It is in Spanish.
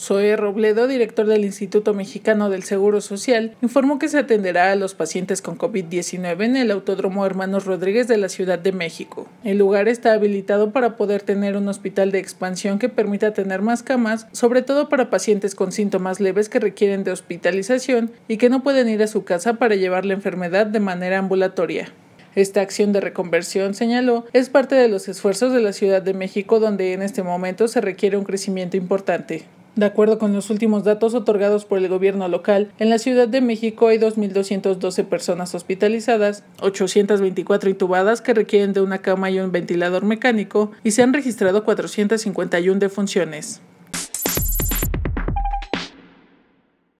Zoe Robledo, director del Instituto Mexicano del Seguro Social, informó que se atenderá a los pacientes con COVID-19 en el Autódromo Hermanos Rodríguez de la Ciudad de México. El lugar está habilitado para poder tener un hospital de expansión que permita tener más camas, sobre todo para pacientes con síntomas leves que requieren de hospitalización y que no pueden ir a su casa para llevar la enfermedad de manera ambulatoria. Esta acción de reconversión, señaló, es parte de los esfuerzos de la Ciudad de México donde en este momento se requiere un crecimiento importante. De acuerdo con los últimos datos otorgados por el gobierno local, en la Ciudad de México hay 2.212 personas hospitalizadas, 824 intubadas que requieren de una cama y un ventilador mecánico, y se han registrado 451 defunciones.